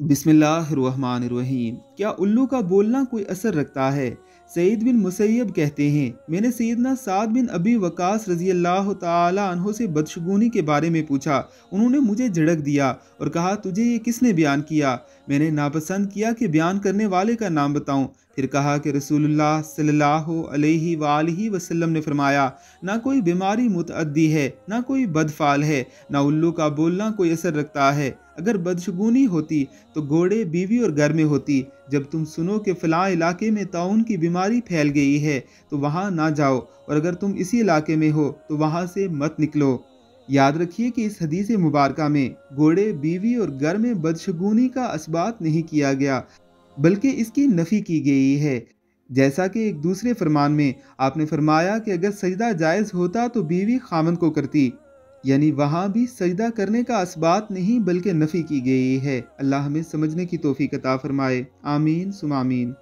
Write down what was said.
बिसमीम क्या उल्लू का बोलना कोई असर रखता है सईद बिन मुसैब कहते हैं मैंने सैदना साद बिन अबी वकास रजी अल्लाह तहों से बदशगुनी के बारे में पूछा उन्होंने मुझे झड़क दिया और कहा तुझे ये किसने बयान किया मैंने नापसंद किया कि बयान करने वाले का नाम बताऊं फिर कहा कि रसूलुल्लाह सल्लल्लाहु अलैहि रसोल्ला वसल्लम ने फरमाया ना कोई बीमारी मुतदी है ना कोई बदफाल है ना उल्लू का बोलना कोई असर रखता है अगर बदशगुनी होती तो घोड़े बीवी और घर में होती जब तुम सुनो कि फ़लाँ इलाके में ताउन की बीमारी फैल गई है तो वहाँ ना जाओ और अगर तुम इसी इलाके में हो तो वहाँ से मत निकलो याद रखिए कि इस हदीस मुबारक में घोड़े बीवी और घर में बदशगुनी का असबात नहीं किया गया बल्कि इसकी नफ़ी की गई है जैसा कि एक दूसरे फरमान में आपने फरमाया कि अगर सजदा जायज़ होता तो बीवी खामन को करती यानी वहाँ भी सजदा करने का असबात नहीं बल्कि नफ़ी की गई है अल्लाह हमें समझने की तोफ़ी कता फरमाए आमीन सुमामीन